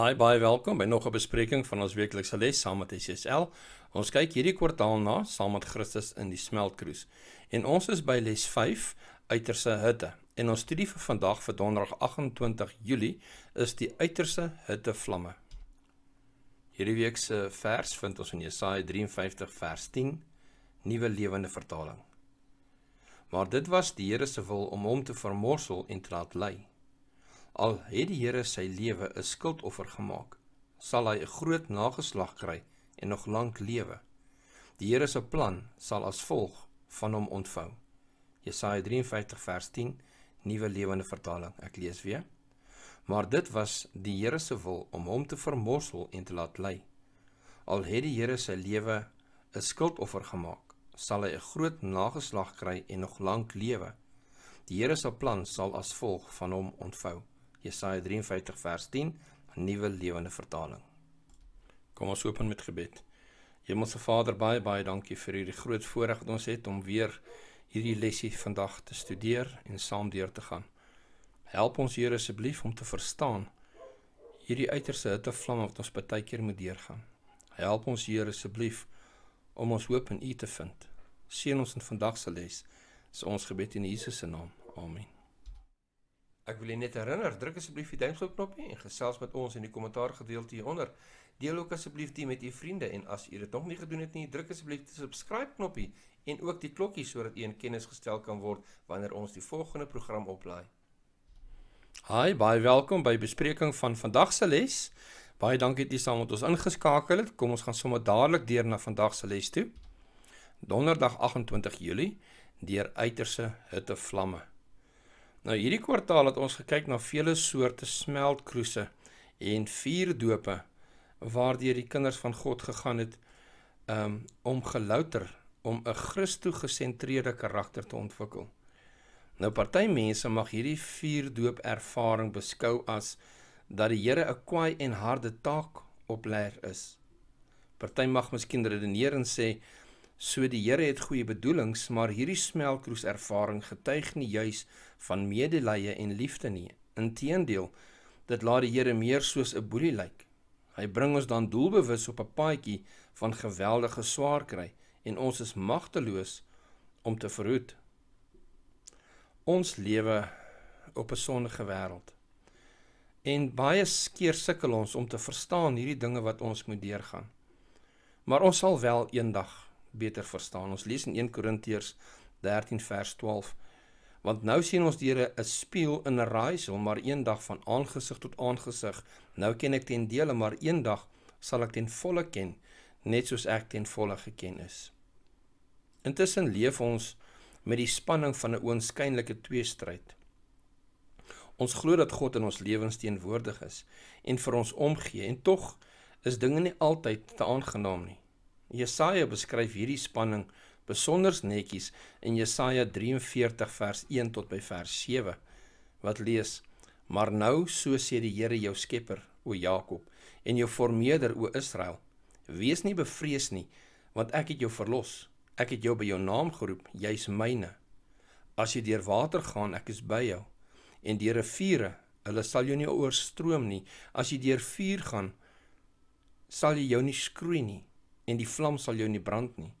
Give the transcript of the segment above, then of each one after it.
Hi, baie welkom by nog 'n bespreking van ons weeklikse les saam met SSL. Ons kyk hierdie kwartaal na saam met Christus in die smeltkroes. En ons is by les 5 uiterse hitte. En ons studie vir vandag vir Donderdag 28 Julie is die uiterse hitte vlamme. Hierdie week se vers vind ons in Jesaja 53 vers 10, Nuwe Lewende Vertaling. Maar dit was die Here se wil om hom te vermorsel en te laat lei. Al het die Here sy lewe 'n skuldoffer gemaak, sal hy 'n groot nageslag kry en nog lank lewe. Die Here se plan sal as volg van hom ontvou. Jesaja 53 vers 10, Nuwe Lewende Vertaling. Ek lees weer. Maar dit was die Here se wil om hom te vermorsel en te laat ly. Al het die Here sy lewe 'n skuldoffer gemaak, sal hy 'n groot nageslag kry en nog lank lewe. Die Here se plan sal as volg van hom ontvou. Jesaja 53 vers 10, Nuwe Lewende Vertaling. Kom ons open met gebed. Hemelse Vader, baie baie dankie vir hierdie groot voorreg wat ons het om weer hierdie lesie vandag te studeer en saam deur te gaan. Help ons Here asseblief om te verstaan hierdie uiterste hitte vlam wat ons baie keer moet deurgaan. Help ons Here asseblief om ons hoop in U te vind. Seën ons in vandag se les. Dis ons gebed in Jesus se naam. Amen. Ek wil net herinner, druk asseblief die duimpjie knoppie en gesels met ons in die kommentaar gedeelte hieronder. Deel ook asseblief dit met u vriende en as u dit nog nie gedoen het nie, druk asseblief die subscribe knoppie en ook die klokkie sodat u in kennis gestel kan word wanneer ons die volgende program oplaai. Hi, baie welkom by bespreking van vandag se les. Baie dankie dat jy saam met ons ingeskakel het. Kom ons gaan sommer dadelik deur na vandag se les toe. Donderdag 28 Julie, deur uiterse hittevlamme. Nou hierdie kwartaal het ons gekyk na vele soorte smeltkroese en vier dope waardeur die kinders van God gegaan het um, om gelouter om 'n Christo-gesentreerde karakter te ontwikkel. Nou party mense mag hierdie vier doop ervaring beskou as dat die Here 'n kwaai en harde taak op leer is. Party mag miskien redeneer en sê So die Here het goeie bedoelings, maar hierdie smelkroes ervaring getuig nie juis van medelee en liefde nie. Inteendeel, dit laat die Here meer soos 'n boelie lyk. Hy bring ons dan doelbewus op 'n paadjie van geweldige swaar kry en ons is magteloos om te verhoed. Ons lewe op 'n sondige wêreld. En baie skeer sukkel ons om te verstaan hierdie dinge wat ons moet deurgaan. Maar ons sal wel eendag beter verstaan. Ons lees in 1 Korintiërs 13 vers 12. Want nou sien ons Here 'n spieël in 'n raaisel, maar eendag van aangesig tot aangesig, nou ken ek ten dele, maar eendag sal ek ten volle ken, net soos ek ten volle geken is. Intussen leef ons met die spanning van 'n oënskynlike tweestryd. Ons glo dat God in ons lewens teenwoordig is en vir ons omgee, en tog is dinge nie altyd te aangenaam nie. Jesaja beskryf hierdie spanning besonder netjies in Jesaja 43 vers 1 tot by vers 7 wat lees: "Maar nou so sê die Here jou Skepper, o Jakob, en jou Vormeerder, o Israel: Wees nie bevrees nie, want ek het jou verlos. Ek het jou by jou naam geroep, jy's myne. As jy deur water gaan, ek is by jou. En deur riviere, hulle sal jou nie oorstroom nie. As jy deur vuur gaan, sal jy jou nie skroei nie en die vlam sal jou nie brand nie.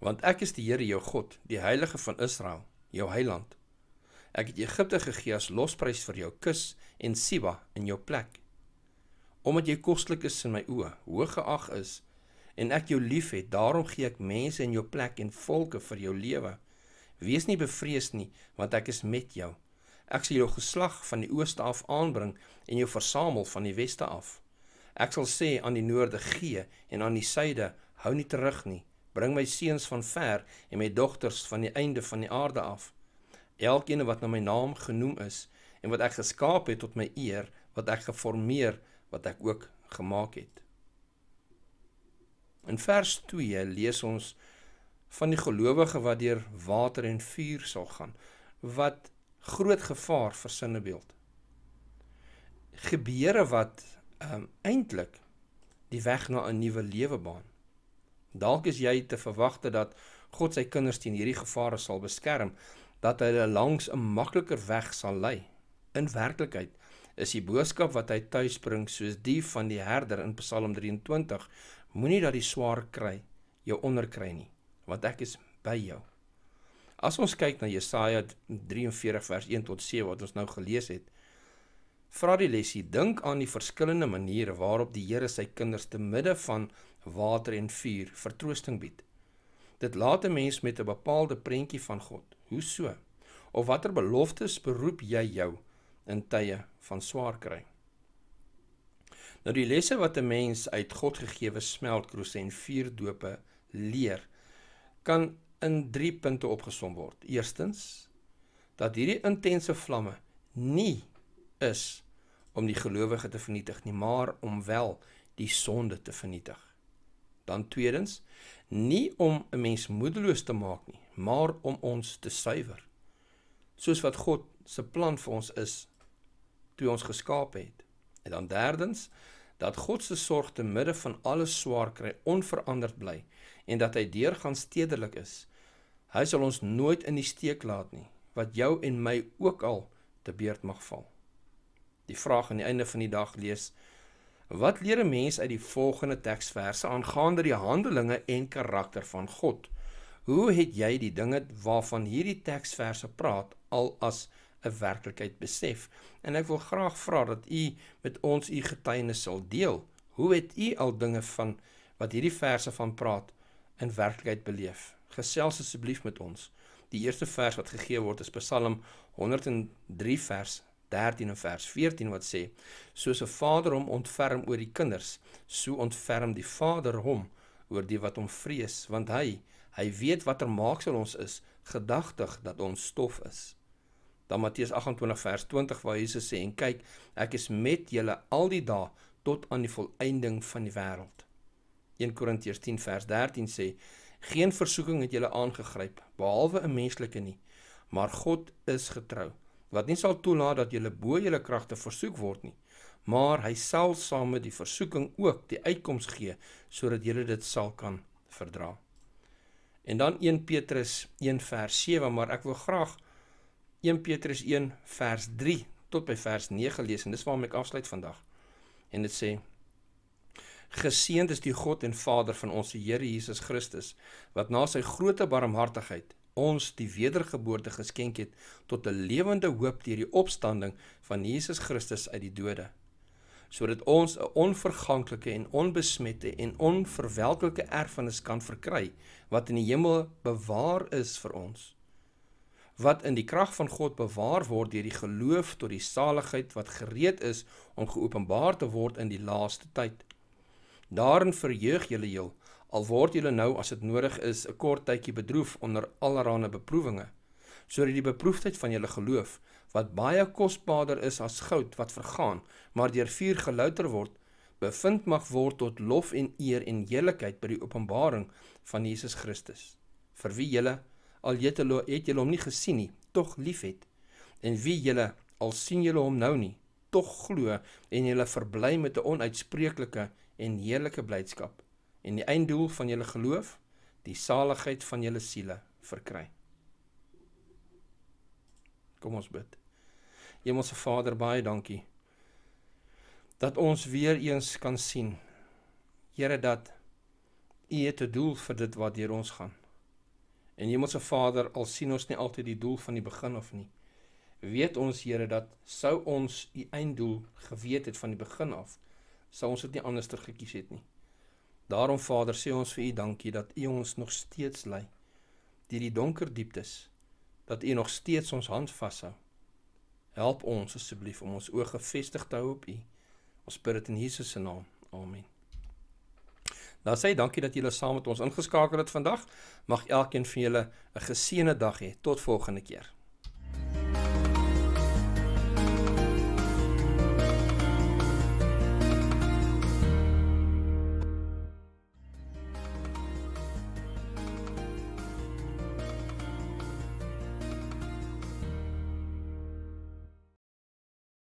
Want ek is die Here jou God, die Heilige van Israel, jou Heiland. Ek het Egipte gegee as losprys vir jou kus en Siba in jou plek. Omdat jy koslik is in my oë, hooggeag is en ek jou liefhet, daarom gee ek mense in jou plek en volke vir jou lewe. Wees nie bevrees nie, want ek is met jou. Ek sal jou geslag van die ooste af aanbring en jou versamel van die weste af. Ek sal sê aan die noorde gee en aan die suide hou nie terug nie. Bring my seuns van ver en my dogters van die einde van die aarde af. Elkeen wat na my naam genoem is en wat ek geskaap het tot my eer, wat ek geformeer, wat ek ook gemaak het. In vers 2 lees ons van die gelowige wat deur water en vuur sal gaan, wat groot gevaar vir sinnebeeld. Gebeure wat um, ehm, eintlik die weg na 'n nuwe lewebaan. Dalk is jy te verwagte dat God sy kinders teen hierdie gevare sal beskerm, dat hy hulle langs 'n makliker weg sal lei. In werklikheid is die boodskap wat hy tuisbring soos die van die herder in Psalm 23, moenie dat die swaar kry jou onderkry nie, want ek is by jou. As ons kyk na Jesaja 43 vers 1 tot 7 wat ons nou gelees het, vra die lesie dink aan die verskillende maniere waarop die Here sy kinders te midde van water en vuur vertroosting bied. Dit laat 'n mens met 'n bepaalde prentjie van God. Hoe so? Of watter beloftes beroep jy jou in tye van swaar kry? Nou die lesse wat 'n mens uit God gegeewe smeltkroes en vuur dope leer, kan in 3 punte opgesom word. Eerstens dat hierdie intense vlamme nie is om die gelowige te vernietig nie, maar om wel die sonde te vernietig. Dan tweedens, nie om 'n mens moedeloos te maak nie, maar om ons te suiwer. Soos wat God se plan vir ons is toe ons geskaap het. En dan derdens, dat God se sorg te midde van alle swaar kry onveranderd bly en dat hy deurgaan stedelik is. Hy sal ons nooit in die steek laat nie, wat jou en my ook al te beurt mag val die vraag aan die einde van die dag lees. Wat leer 'n mens uit die volgende teksverse aangaande die handelinge en karakter van God? Hoe het jy die dinge waarvan hierdie teksverse praat al as 'n werklikheid besef? En ek wil graag vra dat u met ons u getuienis sal deel. Hoe het u al dinge van wat hierdie verse van praat in werklikheid beleef? Gesels asseblief met ons. Die eerste vers wat gegee word is Psalm 103 vers 7. 13 en vers 14 wat sê soos 'n vader hom ontferm oor die kinders so ontferm die vader hom oor die wat hom vrees want hy hy weet watter maaksel ons is gedagtig dat ons stof is dan Matteus 28 vers 20 waar Jesus sê en kyk ek is met julle al die dae tot aan die volëinding van die wêreld 1 Korintiërs 10 vers 13 sê geen versoeking het julle aangegryp behalwe 'n menslike nie maar God is getrou wat nie sal toelaat dat julle bo julle kragte versoek word nie, maar hy sal saam met die versoeking ook die uitkoms gee sodat julle dit sal kan verdra. En dan 1 Petrus 1 vers 7, maar ek wil graag 1 Petrus 1 vers 3 tot by vers 9 lees en dis waarmee ek afsluit vandag. En dit sê Geseend is die God en Vader van ons Here Jesus Christus wat na sy groote barmhartigheid ons die wedergeboorte geskenk het tot 'n lewende hoop deur die opstanding van Jesus Christus uit die dode sodat ons 'n onverganklike en onbesmette en onverwelklike erfenis kan verkry wat in die hemel bewaar is vir ons wat in die krag van God bewaar word deur die geloof tot die saligheid wat gereed is om geopenbaar te word in die laaste tyd daarin verheug julle julle al word julle nou as dit nodig is 'n kort tydjie bedroef onder allerlei beproewinge sodat die beproefdheid van julle geloof wat baie kosbaarder is as goud wat vergaan maar deur vuur gelouter word bevind mag word tot lof en eer en heerlikheid by die openbaring van Jesus Christus vir wie julle al jetelo het julle hom nie gesien nie tog liefhet en wie julle al sien julle hom nou nie tog glo en julle verbly met 'n onuitspreeklike en heerlike blydskap en die einddoel van julle geloof, die saligheid van julle siele verkry. Kom ons bid. Hemelse Vader, baie dankie dat ons weer eens kan sien. Here dat U het 'n doel vir dit wat deur ons gaan. En Hemelse Vader, al sien ons nie altyd die doel van die begin af nie, weet ons Here dat sou ons U einddoel geweet het van die begin af, sou ons dit nie anderster gekies het nie. Daarom Vader, sê ons vir U dankie dat U ons nog steeds lei deur die donker dieptes, dat U nog steeds ons hand vashou. Help ons asseblief om ons oë gefestig te hou op U. Ons bid dit in Jesus se naam. Amen. Nou sê dankie dat julle saam met ons ingeskakel het vandag. Mag elkeen van julle 'n geseënde dag hê. Tot volgende keer.